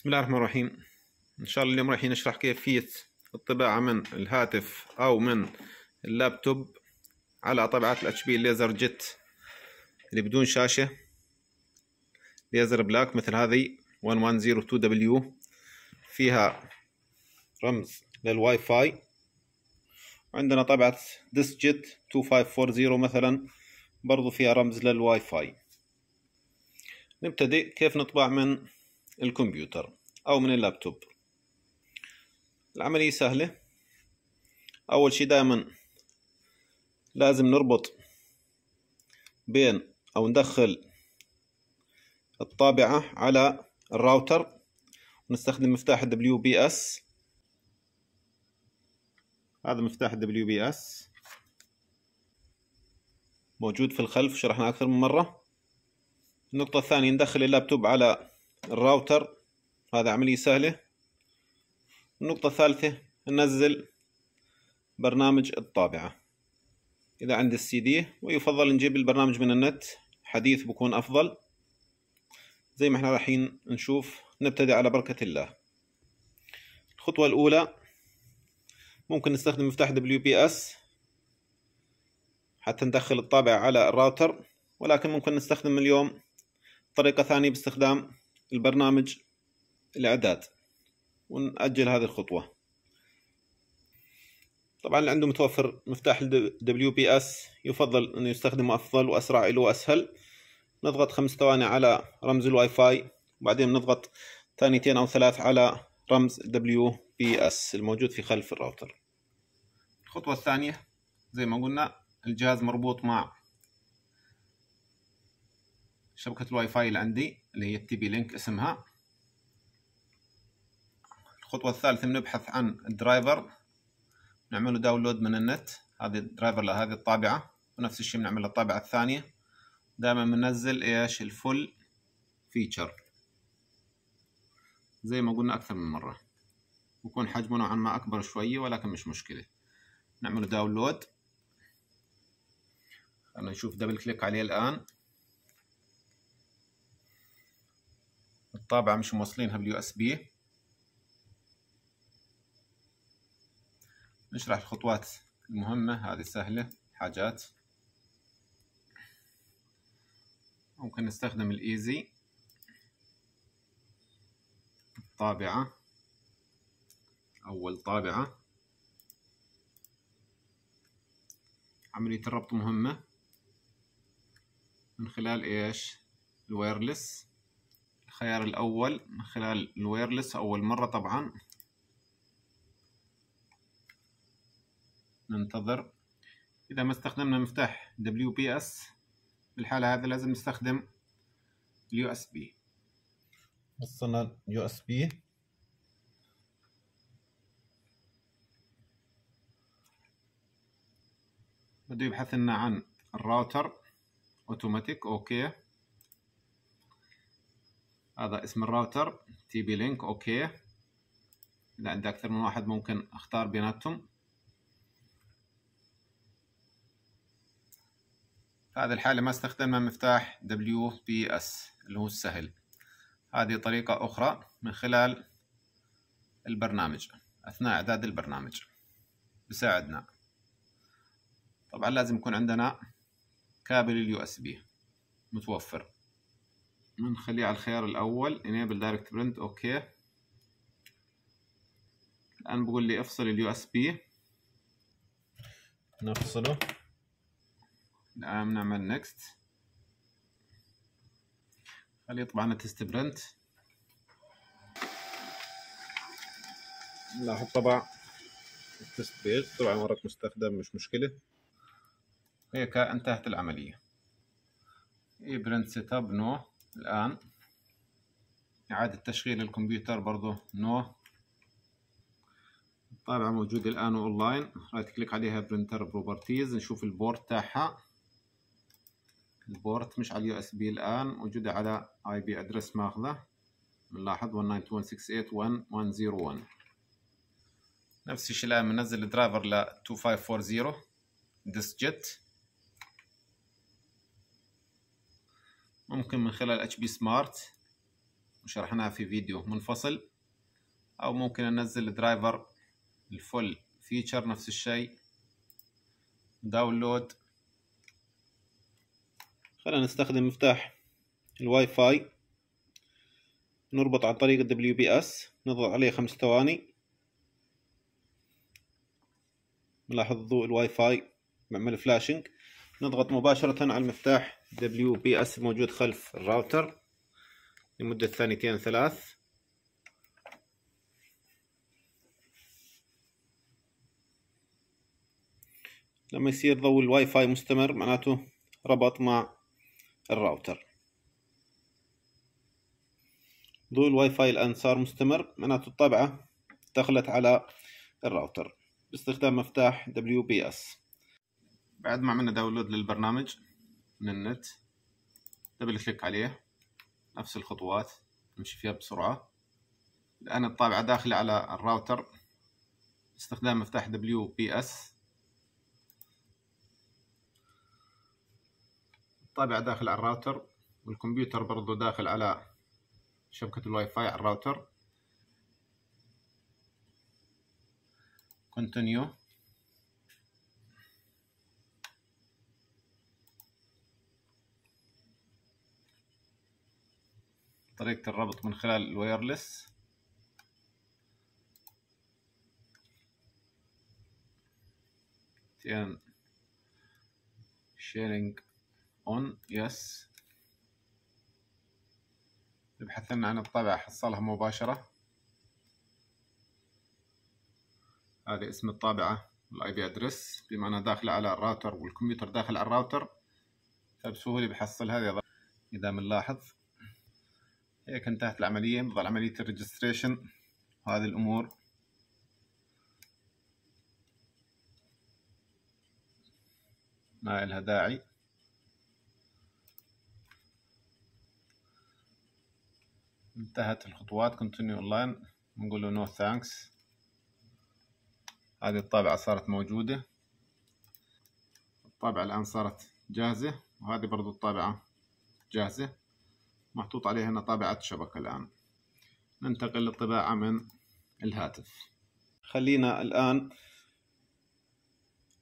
بسم الله الرحمن الرحيم ان شاء الله اليوم راح نشرح كيفية الطباعة من الهاتف او من اللابتوب على طبعات الاتش بي الليزر جيت اللي بدون شاشة ليزر بلاك مثل هذه 1102W فيها رمز للواي فاي عندنا طبعة ديسك جيت 2540 مثلا برضو فيها رمز للواي فاي نبتدئ كيف نطبع من الكمبيوتر أو من اللابتوب العملية سهلة أول شي دائما لازم نربط بين أو ندخل الطابعة على الراوتر ونستخدم مفتاح الدبليو بي اس هذا مفتاح الدبليو بي اس موجود في الخلف شرحنا أكثر من مرة النقطة الثانية ندخل اللابتوب على الراوتر هذا عملية سهلة النقطة الثالثة ننزل برنامج الطابعة إذا عندي السي دي ويفضل نجيب البرنامج من النت حديث بكون أفضل زي ما احنا رايحين نشوف نبتدي على بركة الله الخطوة الأولى ممكن نستخدم مفتاح دبليو بي اس حتى ندخل الطابعة على الراوتر ولكن ممكن نستخدم اليوم طريقة ثانية باستخدام البرنامج الإعداد ونأجل هذه الخطوة طبعا اللي عنده متوفر مفتاح ال WPS يفضل أن يستخدمه أفضل وأسرع له وأسهل نضغط خمس ثواني على رمز الواي فاي وبعدين نضغط ثانيتين أو ثلاث على رمز WPS الموجود في خلف الراوتر الخطوة الثانية زي ما قلنا الجهاز مربوط مع شبكة الواي فاي اللي عندي اللي هي التي بي لينك اسمها الخطوة الثالثة بنبحث عن الدرايفر نعمله داونلود من النت هذه الدرايفر لهذه الطابعة ونفس الشيء بنعمل الطابعة الثانية دائما بننزل ايش الفول فيتشر زي ما قلنا أكثر من مرة يكون حجمه نوعا ما أكبر شوية ولكن مش مشكلة نعمله داونلود خلينا نشوف دبل كليك عليه الآن الطابعة مش موصلينها باليو اس بي نشرح الخطوات المهمة هذه سهلة حاجات ممكن نستخدم الايزي الطابعة e أول طابعة عملية الربط مهمة من خلال إيش الوايرلس الخيار الأول من خلال الويرلس أول مرة طبعا ننتظر إذا ما استخدمنا مفتاح WPS بالحالة هذا لازم نستخدم USB وصلنا USB بده يبحث لنا عن الراوتر اوتوماتيك اوكي هذا اسم الراوتر تي بي لينك اوكي اذا عندي اكثر من واحد ممكن اختار بيناتهم في هذه الحالة ما استخدمنا مفتاح WPS اللي هو السهل هذه طريقة أخرى من خلال البرنامج أثناء إعداد البرنامج بساعدنا طبعا لازم يكون عندنا كابل اليو اس بي متوفر نخليه على الخيار الأول Enable Direct Print أوكي الآن بقول لي افصل اليو اس بي نفصله الآن بنعمل نيكست خليه يطبع لنا تيست برنت لاحظ طبع التست بيج طبعا مرة مستخدم مش مشكلة هيك انتهت العملية اي برنت سيت اب نو الآن إعادة تشغيل الكمبيوتر برضو نو الطابعة موجودة الآن أونلاين رايت كليك عليها برنتر بروبرتيز نشوف البورت تاعها البورت مش على اليو اس بي الآن موجودة على اي بي ادرس ماخذة بنلاحظ 192.168.1.0.1 نفس الشيء الآن بنزل الدرايفر ل 2540 ديسك جيت ممكن من خلال اتش بي سمارت وشرحناها في فيديو منفصل او ممكن انزل درايفر الفل فيتشر نفس الشيء داونلود خلينا نستخدم مفتاح الواي فاي نربط عن طريق الدبليو بي اس نضغط عليه خمس ثواني نلاحظ ضوء الواي فاي بعمل فلاشنج نضغط مباشرة على المفتاح دبليو بي اس موجود خلف الراوتر لمدة ثانيتين ثلاث لما يصير ضوء الواي فاي مستمر معناته ربط مع الراوتر ضوء الواي فاي الآن صار مستمر معناته الطابعة دخلت على الراوتر باستخدام مفتاح WPS بعد ما عملنا داونلود للبرنامج من النت دبل كليك عليه نفس الخطوات نمشي فيها بسرعة الآن الطابعة داخلة على الراوتر باستخدام مفتاح WPS الطابعة داخل على الراوتر والكمبيوتر برضو داخل على شبكة الواي فاي على الراوتر continue طريقة الربط من خلال الوايرلس تين شيرينج اون يس نبحث لنا عن الطابعة حصلها مباشرة هذا اسم الطابعة الاي بي ادرس انها داخلة على الراوتر والكمبيوتر داخل على الراوتر فبسهولة طيب، بحصل هذه إذا بنلاحظ هيك إيه، انتهت العملية بضل عملية الريجستريشن وهذه الأمور ما إلها داعي انتهت الخطوات continue online نقول له no thanks هذه الطابعة صارت موجودة الطابعة الآن صارت جاهزة وهذه برضو الطابعة جاهزة محطوط عليها هنا طابعة شبكة الآن ننتقل للطباعة من الهاتف خلينا الآن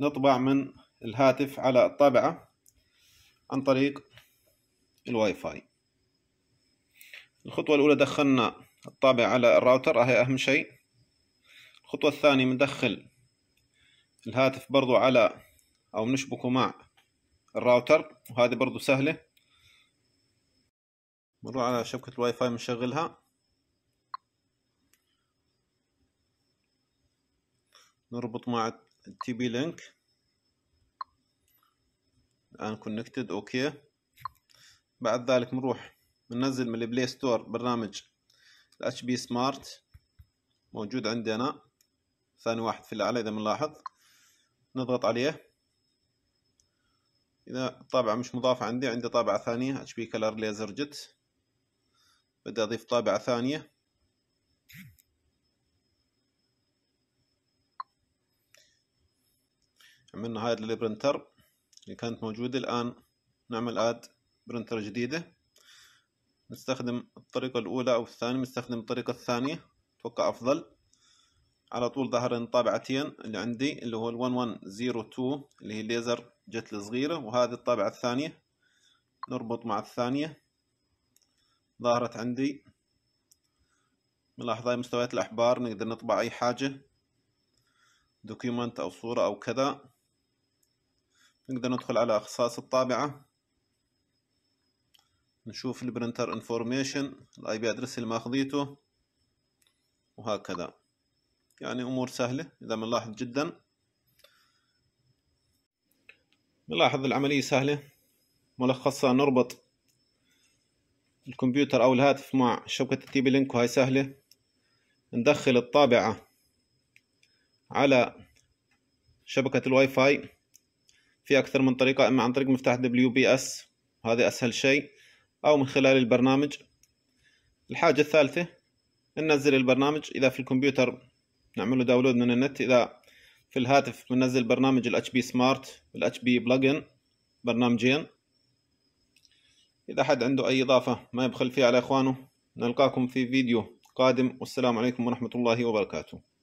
نطبع من الهاتف على الطابعة عن طريق الواي فاي الخطوة الأولى دخلنا الطابعة على الراوتر هي أهم شيء الخطوة الثانية بندخل الهاتف برضو على أو نشبكه مع الراوتر وهذه برضو سهلة بنروح على شبكة الواي فاي بنشغلها نربط مع التي بي لينك الآن كونكتد أوكي بعد ذلك بنروح بننزل من البلاي ستور برنامج الاتش بي سمارت موجود عندي أنا ثاني واحد في الأعلى إذا بنلاحظ نضغط عليه إذا الطابعة مش مضافة عندي عندي طابعة ثانية اتش بي كلر ليزر جت بدي أضيف طابعة ثانية عملنا هاي للبرنتر اللي كانت موجودة الآن نعمل آد برنتر جديدة نستخدم الطريقة الأولى أو الثانية نستخدم الطريقة الثانية أتوقع أفضل على طول ظهرن طابعتين اللي عندي اللي هو ال 1102 اللي هي ليزر جت الصغيرة وهذه الطابعة الثانية نربط مع الثانية ظهرت عندي ملاحظة هاي مستويات الأحبار نقدر نطبع أي حاجة دوكيومنت أو صورة أو كذا نقدر ندخل على أخصائص الطابعة نشوف البرنتر انفورميشن الاي بي ادرس اللي ماخذيته وهكذا يعني امور سهلة اذا بنلاحظ جدا نلاحظ العملية سهلة ملخصها نربط الكمبيوتر أو الهاتف مع شبكة التيبي بي لينك وهي سهلة ندخل الطابعة على شبكة الواي فاي في أكثر من طريقة إما عن طريق مفتاح دبليو بي اس هذا أسهل شيء أو من خلال البرنامج الحاجة الثالثة ننزل البرنامج إذا في الكمبيوتر نعمل له داونلود من النت إذا في الهاتف بننزل برنامج الاتش بي سمارت الاتش بي بلجن برنامجين إذا حد عنده أي إضافة ما يبخل فيها على إخوانه نلقاكم في فيديو قادم والسلام عليكم ورحمة الله وبركاته